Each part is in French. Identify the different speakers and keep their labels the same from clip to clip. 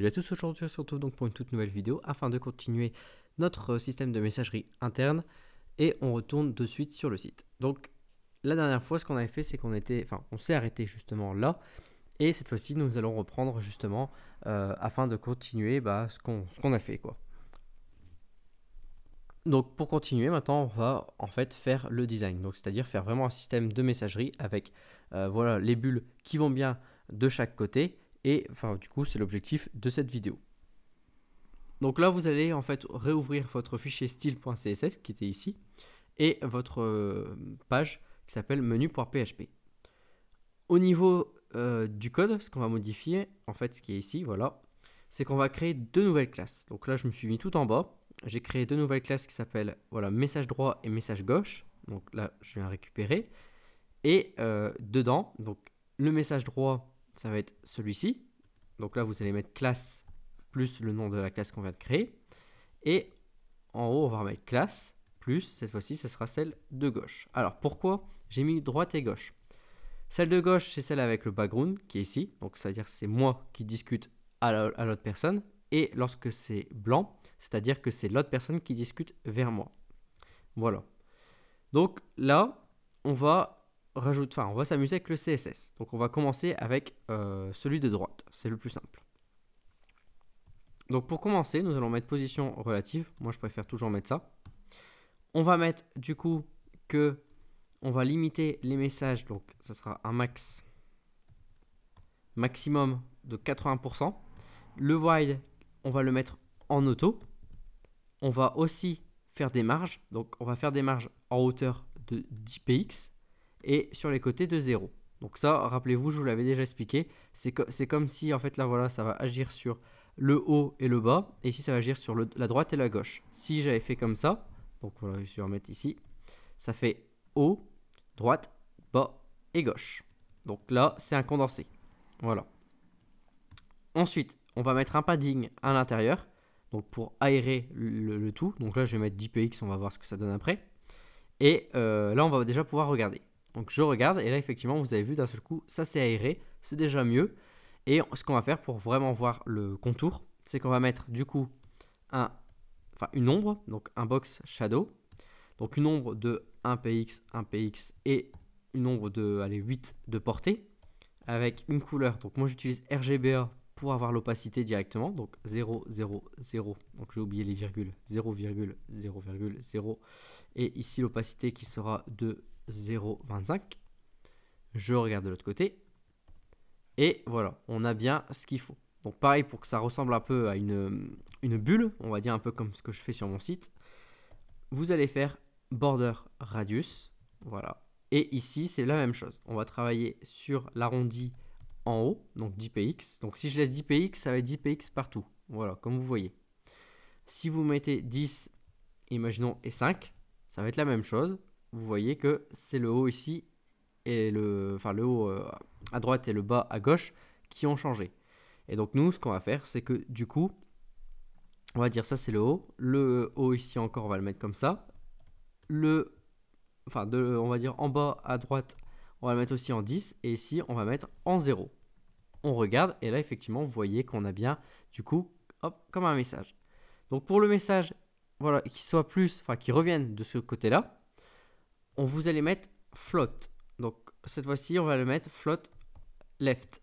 Speaker 1: Salut à tous, aujourd'hui on se retrouve donc pour une toute nouvelle vidéo afin de continuer notre euh, système de messagerie interne et on retourne de suite sur le site. Donc la dernière fois ce qu'on avait fait c'est qu'on était, enfin on s'est arrêté justement là et cette fois-ci nous allons reprendre justement euh, afin de continuer bah, ce qu'on a fait quoi. Donc pour continuer, maintenant on va en fait faire le design, donc c'est-à-dire faire vraiment un système de messagerie avec euh, voilà les bulles qui vont bien de chaque côté et enfin, du coup, c'est l'objectif de cette vidéo. Donc là, vous allez en fait réouvrir votre fichier style.css qui était ici et votre euh, page qui s'appelle menu.php. Au niveau euh, du code, ce qu'on va modifier, en fait, ce qui est ici, voilà, c'est qu'on va créer deux nouvelles classes. Donc là, je me suis mis tout en bas. J'ai créé deux nouvelles classes qui s'appellent voilà, message droit et message gauche. Donc là, je viens récupérer. Et euh, dedans, donc le message droit, ça va être celui-ci. Donc là, vous allez mettre classe plus le nom de la classe qu'on vient de créer. Et en haut, on va remettre classe plus, cette fois-ci, ce sera celle de gauche. Alors pourquoi j'ai mis droite et gauche Celle de gauche, c'est celle avec le background qui est ici. Donc c'est-à-dire c'est moi qui discute à l'autre personne. Et lorsque c'est blanc, c'est-à-dire que c'est l'autre personne qui discute vers moi. Voilà. Donc là, on va on va s'amuser avec le CSS. Donc on va commencer avec euh, celui de droite, c'est le plus simple. Donc pour commencer, nous allons mettre position relative. Moi, je préfère toujours mettre ça. On va mettre du coup que on va limiter les messages, donc ça sera un max maximum de 80%. Le wide, on va le mettre en auto. On va aussi faire des marges, donc on va faire des marges en hauteur de 10 px et sur les côtés de 0. Donc ça, rappelez-vous, je vous l'avais déjà expliqué, c'est comme si en fait là voilà, ça va agir sur le haut et le bas, et ici ça va agir sur la droite et la gauche. Si j'avais fait comme ça, donc voilà, je vais remettre ici, ça fait haut, droite, bas et gauche. Donc là, c'est un condensé. Voilà. Ensuite, on va mettre un padding à l'intérieur, donc pour aérer le, tout. Donc là, je vais mettre 10px, on va voir ce que ça donne après. Et euh, là, on va déjà pouvoir regarder. Donc je regarde et là effectivement vous avez vu d'un seul coup ça s'est aéré, c'est déjà mieux. Et ce qu'on va faire pour vraiment voir le contour, c'est qu'on va mettre du coup un, enfin une ombre, donc un box shadow, donc une ombre de 1px, 1px et une ombre de 8 de portée avec une couleur. Donc moi j'utilise RGBA pour avoir l'opacité directement, donc 0, 0, 0, donc j'ai oublié les virgules, 0, 0, 0, et ici l'opacité qui sera de 0,25. Je regarde de l'autre côté. Et voilà, on a bien ce qu'il faut. Donc pareil, pour que ça ressemble un peu à une, bulle, on va dire un peu comme ce que je fais sur mon site, vous allez faire border radius. Voilà. Et ici, c'est la même chose. On va travailler sur l'arrondi en haut, donc 10px. Donc si je laisse 10px, ça va être 10px partout. Voilà, comme vous voyez. Si vous mettez 10, imaginons, et 5, ça va être la même chose vous voyez que c'est le haut ici et le, enfin le haut euh, à droite et le bas à gauche qui ont changé. Et donc nous, ce qu'on va faire, c'est que du coup, on va dire ça c'est le haut, le haut ici encore, on va le mettre comme ça, le, enfin de, on va dire en bas à droite, on va le mettre aussi en 10 et ici on va mettre en 0. On regarde et là effectivement, vous voyez qu'on a bien du coup, hop, comme un message. Donc pour le message, voilà, qui soit plus, enfin qui revienne de ce côté-là, on vous allez mettre float. Donc cette fois-ci, on va le mettre float left.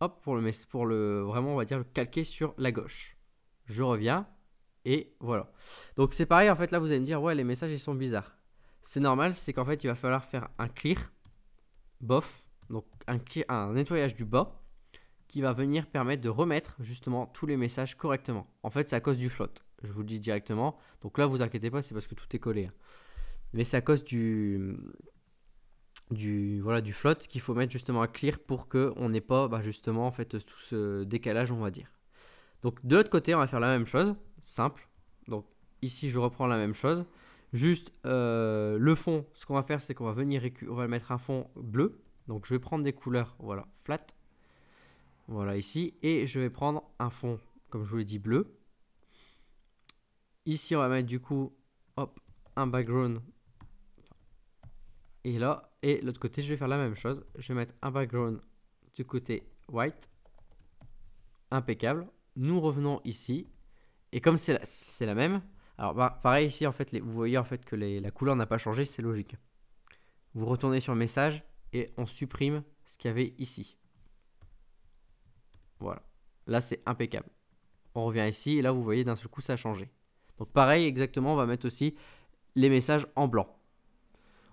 Speaker 1: Hop, pour le, pour le vraiment, on va dire le calquer sur la gauche. Je reviens et voilà. Donc c'est pareil, en fait, là vous allez me dire, ouais, les messages ils sont bizarres. C'est normal, c'est qu'en fait, il va falloir faire un clear, bof, donc un, un nettoyage du bas qui va venir permettre de remettre justement tous les messages correctement. En fait, c'est à cause du float. Je vous le dis directement. Donc là, vous inquiétez pas, c'est parce que tout est collé. Hein mais c'est à cause du du voilà du float qu'il faut mettre justement à clear pour que on n'ait pas bah, justement en fait tout ce décalage on va dire. Donc de l'autre côté on va faire la même chose, simple. Donc ici je reprends la même chose, juste euh, le fond. Ce qu'on va faire c'est qu'on va venir on va mettre un fond bleu. Donc je vais prendre des couleurs voilà flat, voilà ici et je vais prendre un fond comme je vous l'ai dit bleu. Ici on va mettre du coup hop un background et là, et l'autre côté, je vais faire la même chose. Je vais mettre un background du côté white. Impeccable. Nous revenons ici. Et comme c'est la, même, alors bah, pareil ici, en fait, vous voyez en fait que la couleur n'a pas changé, c'est logique. Vous retournez sur message et on supprime ce qu'il y avait ici. Voilà. Là, c'est impeccable. On revient ici et là, vous voyez d'un seul coup, ça a changé. Donc pareil, exactement, on va mettre aussi les messages en blanc.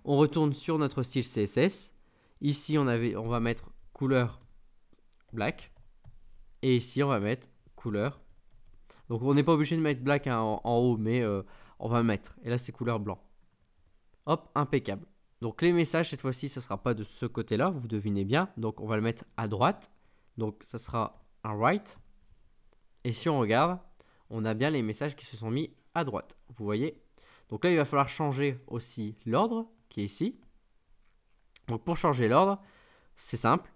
Speaker 1: On retourne sur notre style CSS. Ici, on, avait, on va mettre couleur black. Et ici, on va mettre couleur. Donc, on n'est pas obligé de mettre black hein, en, haut, mais euh, on va mettre. Et là, c'est couleur blanc. Hop, impeccable. Donc, les messages, cette fois-ci, ça ne sera pas de ce côté-là, vous devinez bien. Donc, on va le mettre à droite. Donc, ça sera un right. Et si on regarde, on a bien les messages qui se sont mis à droite. Vous voyez Donc là, il va falloir changer aussi l'ordre qui est ici. Donc pour changer l'ordre, c'est simple.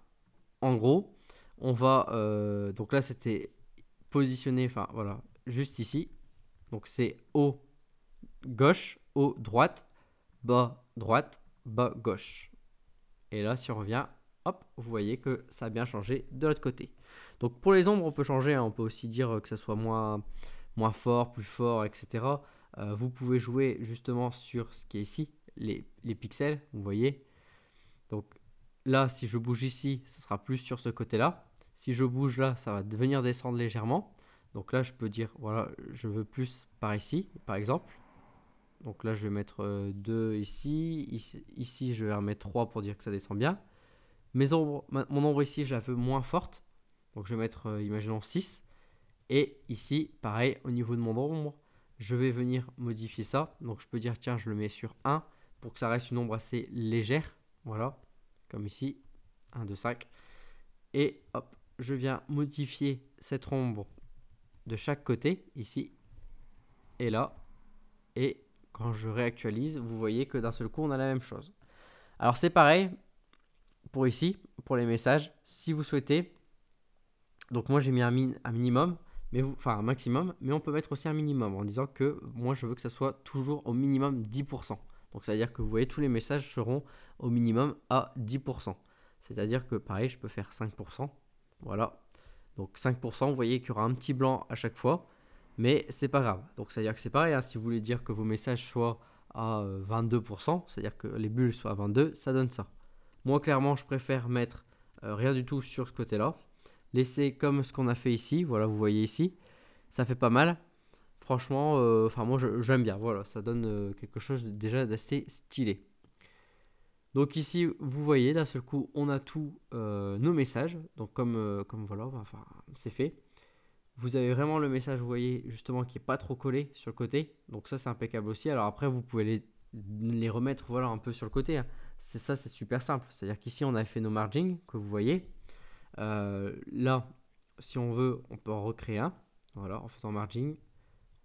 Speaker 1: En gros, on va... Euh, donc là, c'était positionné, enfin voilà, juste ici. Donc c'est haut gauche, haut droite, bas droite, bas gauche. Et là, si on revient, hop, vous voyez que ça a bien changé de l'autre côté. Donc pour les ombres, on peut changer, hein. on peut aussi dire que ça soit moins, moins fort, plus fort, etc. Euh, vous pouvez jouer justement sur ce qui est ici, les, pixels, vous voyez. Donc là, si je bouge ici, ça sera plus sur ce côté-là. Si je bouge là, ça va venir descendre légèrement. Donc là, je peux dire, voilà, je veux plus par ici, par exemple. Donc là, je vais mettre 2 euh, ici. ici. je vais en mettre 3 pour dire que ça descend bien. Mes mon ombre ici, je la veux moins forte. Donc je vais mettre, euh, imaginons, 6. Et ici, pareil, au niveau de mon ombre, je vais venir modifier ça. Donc je peux dire, tiens, je le mets sur 1 pour que ça reste une ombre assez légère. Voilà, comme ici, 1, 2, 5. Et hop, je viens modifier cette ombre de chaque côté, ici et là. Et quand je réactualise, vous voyez que d'un seul coup, on a la même chose. Alors c'est pareil pour ici, pour les messages. Si vous souhaitez, donc moi j'ai mis un, minimum, mais enfin un maximum, mais on peut mettre aussi un minimum en disant que moi je veux que ça soit toujours au minimum 10%. Donc c'est-à-dire que vous voyez, tous les messages seront au minimum à 10%. C'est-à-dire que pareil, je peux faire 5%. Voilà. Donc 5%, vous voyez qu'il y aura un petit blanc à chaque fois. Mais c'est pas grave. Donc c'est-à-dire que c'est pareil, hein. si vous voulez dire que vos messages soient à 22%, euh, c'est-à-dire que les bulles soient à 22, ça donne ça. Moi clairement, je préfère mettre euh, rien du tout sur ce côté-là. Laisser comme ce qu'on a fait ici, voilà, vous voyez ici, ça fait pas mal franchement, euh, enfin moi j'aime bien, voilà, ça donne euh, quelque chose déjà d'assez stylé. Donc ici, vous voyez, d'un seul coup, on a tous euh, nos messages. Donc comme, comme voilà, enfin, c'est fait. Vous avez vraiment le message, vous voyez, justement, qui n'est pas trop collé sur le côté. Donc ça, c'est impeccable aussi. Alors après, vous pouvez les, les remettre, voilà, un peu sur le côté. Hein. C'est ça, c'est super simple. C'est-à-dire qu'ici, on a fait nos margins, que vous voyez. là, si on veut, on peut en recréer un. Voilà, en faisant margin,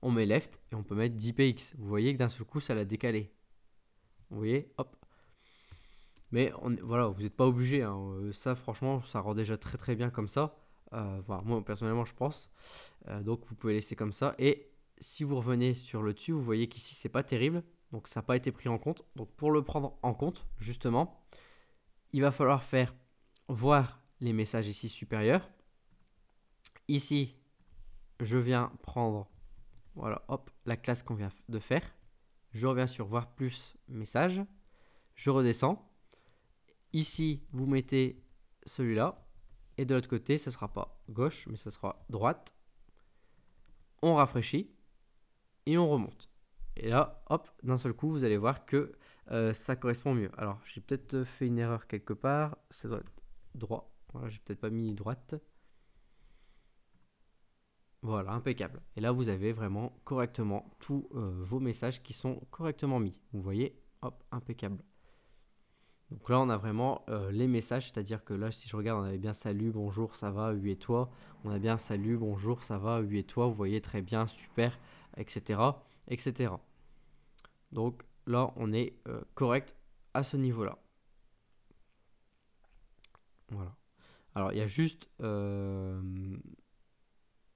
Speaker 1: on met left et on peut mettre 10px. Vous voyez que d'un seul coup, ça l'a décalé. Vous voyez, hop. Mais on, voilà, vous n'êtes pas obligé. Hein. Euh, ça, franchement, ça rend déjà très très bien comme ça. Euh, moi, personnellement, je pense. Euh, donc, vous pouvez laisser comme ça. Et si vous revenez sur le dessus, vous voyez qu'ici, c'est pas terrible. Donc, ça n'a pas été pris en compte. Donc, pour le prendre en compte, justement, il va falloir faire voir les messages ici supérieurs. Ici, je viens prendre voilà, hop, la classe qu'on vient de faire. Je reviens sur voir plus message. Je redescends. Ici, vous mettez celui-là. Et de l'autre côté, ce ne sera pas gauche, mais ça sera droite. On rafraîchit et on remonte. Et là, hop, d'un seul coup, vous allez voir que euh, ça correspond mieux. Alors, j'ai peut-être fait une erreur quelque part. Ça doit être droit. Voilà, j'ai peut-être pas mis droite. Voilà, impeccable. Et là, vous avez vraiment correctement tous euh, vos messages qui sont correctement mis. Vous voyez, hop, impeccable. Donc là, on a vraiment euh, les messages, c'est-à-dire que là, si je regarde, on avait bien salut, bonjour, ça va, oui et toi. On a bien salut, bonjour, ça va, oui et toi. Vous voyez très bien, super, etc., etc. Donc là, on est euh, correct à ce niveau-là. Voilà. Alors, il y a juste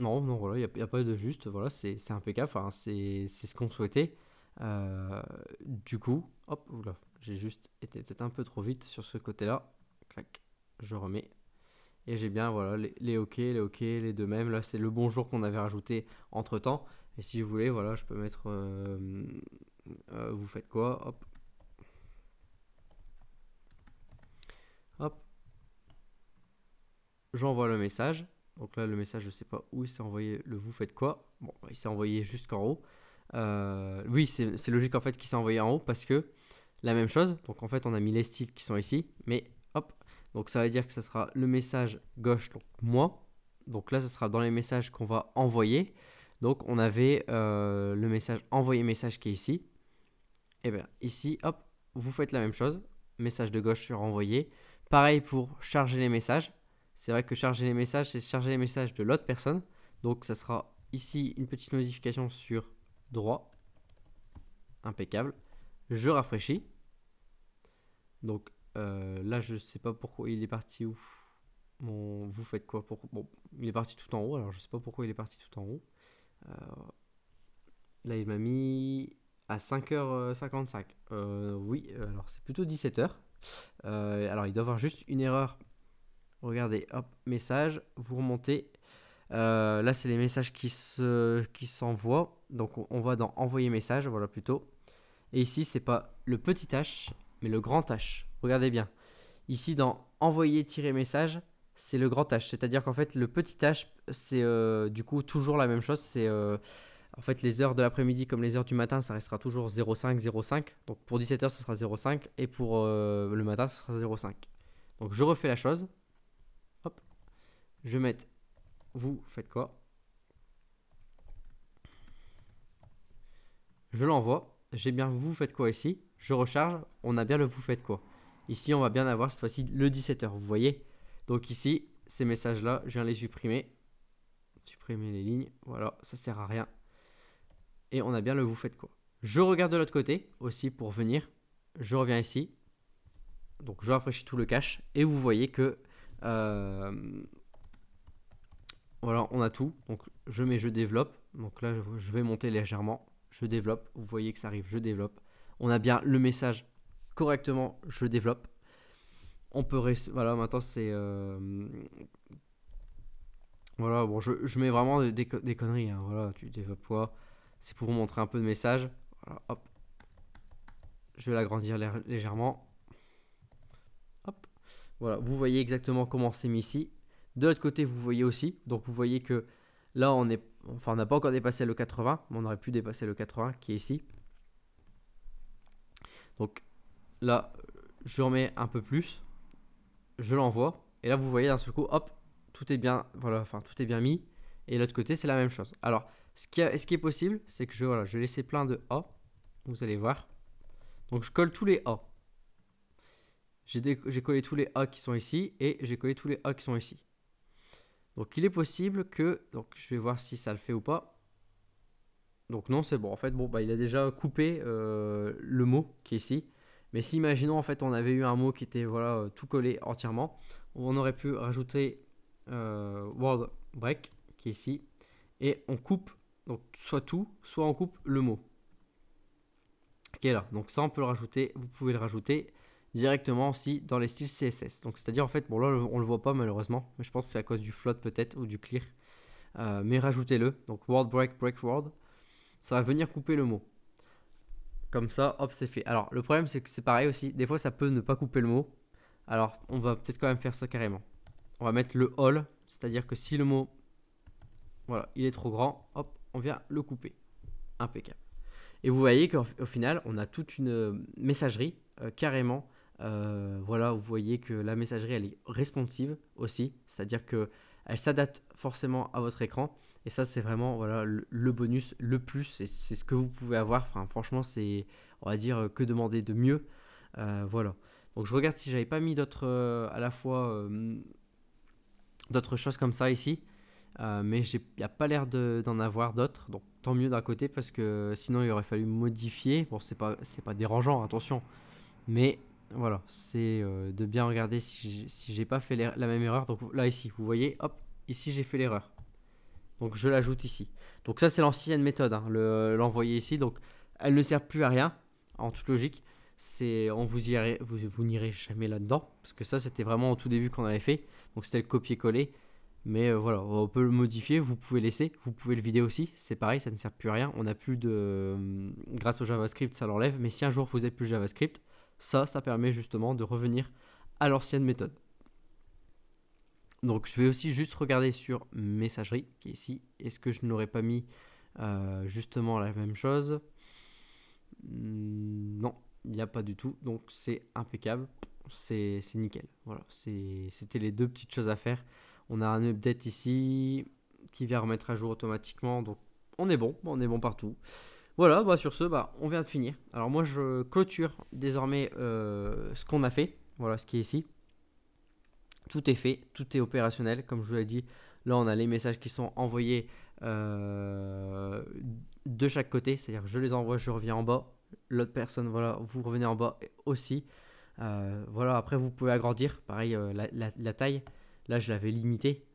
Speaker 1: non, non, voilà, il n'y a, pas de juste, voilà, c'est impeccable, enfin, c'est ce qu'on souhaitait. Euh, du coup, hop, oula, j'ai juste été peut-être un peu trop vite sur ce côté-là. Clac, je remets. Et j'ai bien, voilà, les, OK, les OK, les deux mêmes. Là, c'est le bonjour qu'on avait rajouté entre temps. Et si je voulais, voilà, je peux mettre. Euh, euh, vous faites quoi Hop. J'envoie le message. Donc là, le message, je ne sais pas où il s'est envoyé le vous faites quoi. Bon, il s'est envoyé jusqu'en haut. Euh, oui, c'est logique en fait qu'il s'est envoyé en haut parce que la même chose. Donc en fait, on a mis les styles qui sont ici, mais hop. Donc ça veut dire que ça sera le message gauche, donc moi. Donc là, ça sera dans les messages qu'on va envoyer. Donc on avait euh, le message envoyer message qui est ici. Et eh bien ici, hop, vous faites la même chose. Message de gauche sur envoyer. Pareil pour charger les messages c'est vrai que charger les messages, c'est charger les messages de l'autre personne. Donc ça sera ici une petite modification sur droit. Impeccable. Je rafraîchis. Donc euh, là, je ne sais pas pourquoi il est parti où. Bon, vous faites quoi pour... Bon, il est parti tout en haut, alors je ne sais pas pourquoi il est parti tout en haut. Euh, là, il m'a mis à 5h55. Euh, oui, alors c'est plutôt 17h. alors il doit avoir juste une erreur Regardez, hop, message, vous remontez. Euh, là, c'est les messages qui s'envoient. Se, qui Donc, on, va dans envoyer message, voilà plutôt. Et ici, c'est pas le petit h, mais le grand h. Regardez bien. Ici, dans envoyer-message, c'est le grand h. C'est-à-dire qu'en fait, le petit h, c'est euh, du coup toujours la même chose. C'est euh, en fait les heures de l'après-midi comme les heures du matin, ça restera toujours 05, 05. Donc pour 17h, ce sera 05. Et pour le matin, ce sera 05. Donc je refais la chose. Je vais mettre vous faites quoi Je l'envoie. J'ai bien vous faites quoi ici. Je recharge. On a bien le vous faites quoi. Ici, on va bien avoir cette fois-ci le 17h. Vous voyez Donc ici, ces messages-là, je viens les supprimer. Supprimer les lignes. Voilà, ça sert à rien. Et on a bien le vous faites quoi. Je regarde de l'autre côté aussi pour venir. Je reviens ici. Donc je rafraîchis tout le cache. Et vous voyez que euh, voilà, on a tout. Donc je mets je développe. Donc là, je vais monter légèrement. Je développe. Vous voyez que ça arrive, je développe. On a bien le message correctement, je développe. On peut rester. Voilà, maintenant c'est. Euh, voilà, bon, je, mets vraiment des, conneries. Hein. Voilà, tu développes quoi C'est pour vous montrer un peu de message. Voilà, hop. Je vais l'agrandir légèrement. Hop. Voilà, vous voyez exactement comment c'est mis ici. De l'autre côté, vous voyez aussi. Donc vous voyez que là, on est, enfin, on n'a pas encore dépassé le 80, mais on aurait pu dépasser le 80 qui est ici. Donc là, je remets un peu plus, je l'envoie, et là vous voyez d'un seul coup, hop, tout est bien, voilà, enfin tout est bien mis. Et l'autre côté, c'est la même chose. Alors, ce qui, est possible, c'est que je, voilà, je vais laisser plein de A. Vous allez voir. Donc, je colle tous les A. J'ai collé tous les A qui sont ici et j'ai collé tous les A qui sont ici. Donc il est possible que, donc je vais voir si ça le fait ou pas. Donc non, c'est bon. En fait, bon, bah, il a déjà coupé euh, le mot qui est ici. Mais si, imaginons, en fait, on avait eu un mot qui était voilà euh, tout collé entièrement, on aurait pu rajouter euh, word break qui est ici, et on coupe donc soit tout, soit on coupe le mot. Qui là. Donc ça, on peut le rajouter. Vous pouvez le rajouter directement aussi dans les styles CSS. Donc c'est-à-dire en fait, bon là on le voit pas malheureusement, mais je pense que c'est à cause du float peut-être ou du clear. Euh, mais rajoutez-le, donc word break break word, ça va venir couper le mot. Comme ça, hop, c'est fait. Alors le problème c'est que c'est pareil aussi, des fois ça peut ne pas couper le mot. Alors on va peut-être quand même faire ça carrément. On va mettre le all, c'est-à-dire que si le mot, voilà, il est trop grand, hop, on vient le couper. Impeccable. Et vous voyez qu'au final, on a toute une euh, messagerie euh, carrément euh, voilà, vous voyez que la messagerie elle est responsive aussi, c'est-à-dire que elle s'adapte forcément à votre écran. Et ça, c'est vraiment voilà le, bonus, le plus, c'est ce que vous pouvez avoir. franchement, c'est on va dire que demander de mieux. Euh, voilà. Donc je regarde si j'avais pas mis d'autres euh, à la fois d'autres choses comme ça ici. mais il n'y a pas l'air d'en avoir d'autres. Donc tant mieux d'un côté parce que sinon il aurait fallu modifier. Bon, c'est pas, c'est pas dérangeant, attention. Mais voilà, c'est euh, de bien regarder si j'ai pas fait la même erreur. Donc là, ici, vous voyez, hop, ici j'ai fait l'erreur. Donc je l'ajoute ici. Donc ça, c'est l'ancienne méthode, hein, l'envoyer ici. Donc elle ne sert plus à rien, en toute logique. C'est on vous y, vous, n'irez jamais là-dedans parce que ça, c'était vraiment au tout début qu'on avait fait. Donc c'était le copier-coller. Mais euh, voilà, on peut le modifier, vous pouvez laisser, vous pouvez le vider aussi, c'est pareil, ça ne sert plus à rien. On n'a plus de. Hum, grâce au JavaScript, ça l'enlève, mais si un jour vous n'avez plus JavaScript, ça, ça permet justement de revenir à l'ancienne méthode. Donc je vais aussi juste regarder sur messagerie, qui est ici. Est-ce que je n'aurais pas mis euh, justement la même chose hmm, Non, il n'y a pas du tout. Donc c'est impeccable. C'est nickel. Voilà, c'était les deux petites choses à faire. On a un update ici qui vient remettre à jour automatiquement. Donc on est bon, on est bon partout. Voilà, bah, sur ce, bah, on vient de finir. Alors moi, je clôture désormais euh, ce qu'on a fait, voilà ce qui est ici. Tout est fait, tout est opérationnel, comme je vous l'ai dit. Là, on a les messages qui sont envoyés euh, de chaque côté, c'est-à-dire je les envoie, je reviens en bas. L'autre personne, voilà, vous revenez en bas aussi. Euh, voilà, après, vous pouvez agrandir, pareil, la, la taille. Là, je l'avais limitée,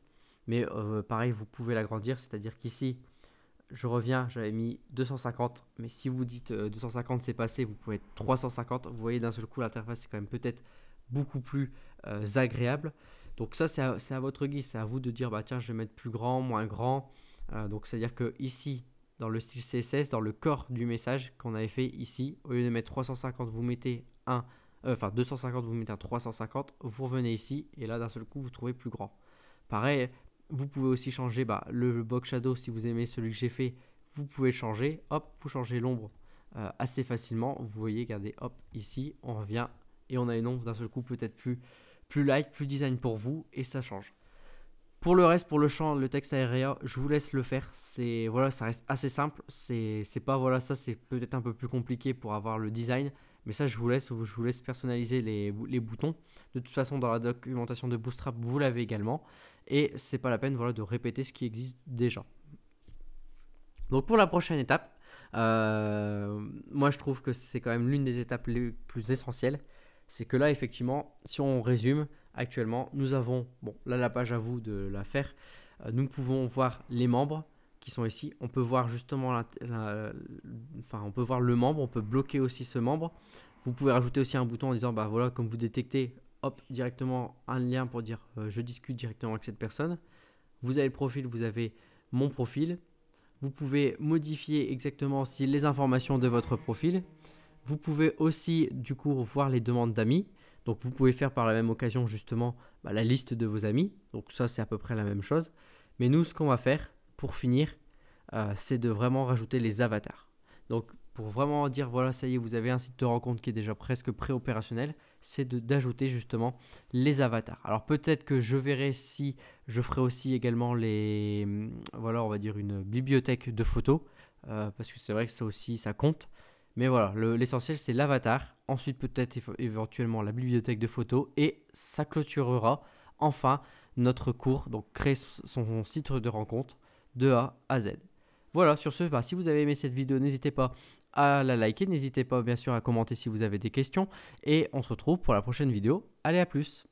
Speaker 1: mais pareil, vous pouvez l'agrandir, c'est-à-dire qu'ici, je reviens, j'avais mis 250, mais si vous dites 250 euh, c'est passé, vous pouvez être 350. Vous voyez d'un seul coup l'interface est quand même peut-être beaucoup plus euh, agréable. Donc ça c'est à, votre guise, c'est à vous de dire bah tiens je vais mettre plus grand, moins grand. Euh, donc c'est à dire que ici dans le style CSS, dans le corps du message qu'on avait fait ici, au lieu de mettre 350 vous mettez un, enfin 250 vous mettez un 350, vous revenez ici et là d'un seul coup vous trouvez plus grand. Pareil, vous pouvez aussi changer bah, le box shadow si vous aimez celui que j'ai fait. Vous pouvez changer, hop, vous changez l'ombre euh, assez facilement. Vous voyez, regardez, hop, ici, on revient et on a une ombre d'un seul coup peut-être plus, light, plus design pour vous et ça change. Pour le reste, pour le champ, le texte aérien, je vous laisse le faire. C'est voilà, ça reste assez simple. C'est pas voilà, ça c'est peut-être un peu plus compliqué pour avoir le design. Mais ça, je vous laisse, je vous laisse personnaliser les, boutons. De toute façon, dans la documentation de Bootstrap, vous l'avez également. Et c'est pas la peine voilà, de répéter ce qui existe déjà. Donc pour la prochaine étape, euh, moi je trouve que c'est quand même l'une des étapes les plus essentielles. C'est que là, effectivement, si on résume, actuellement, nous avons, bon, là la page à vous de la faire, euh, nous pouvons voir les membres, sont ici. On peut voir justement, la, enfin, on peut voir le membre, on peut bloquer aussi ce membre. Vous pouvez rajouter aussi un bouton en disant, bah voilà, comme vous détectez, hop, directement un lien pour dire, euh, je discute directement avec cette personne. Vous avez le profil, vous avez mon profil. Vous pouvez modifier exactement si les informations de votre profil. Vous pouvez aussi, du coup, voir les demandes d'amis. Donc vous pouvez faire par la même occasion justement bah, la liste de vos amis. Donc ça c'est à peu près la même chose. Mais nous ce qu'on va faire, pour finir, euh, c'est de vraiment rajouter les avatars. Donc pour vraiment dire voilà ça y est vous avez un site de rencontre qui est déjà presque pré-opérationnel, c'est d'ajouter justement les avatars. Alors peut-être que je verrai si je ferai aussi également les hum, voilà on va dire une bibliothèque de photos euh, parce que c'est vrai que ça aussi ça compte. Mais voilà, l'essentiel c'est l'avatar, ensuite peut-être éventuellement la bibliothèque de photos et ça clôturera enfin notre cours, donc créer son site de rencontre de A à Z. Voilà, sur ce, bah, si vous avez aimé cette vidéo, n'hésitez pas à la liker, n'hésitez pas bien sûr à commenter si vous avez des questions, et on se retrouve pour la prochaine vidéo. Allez, à plus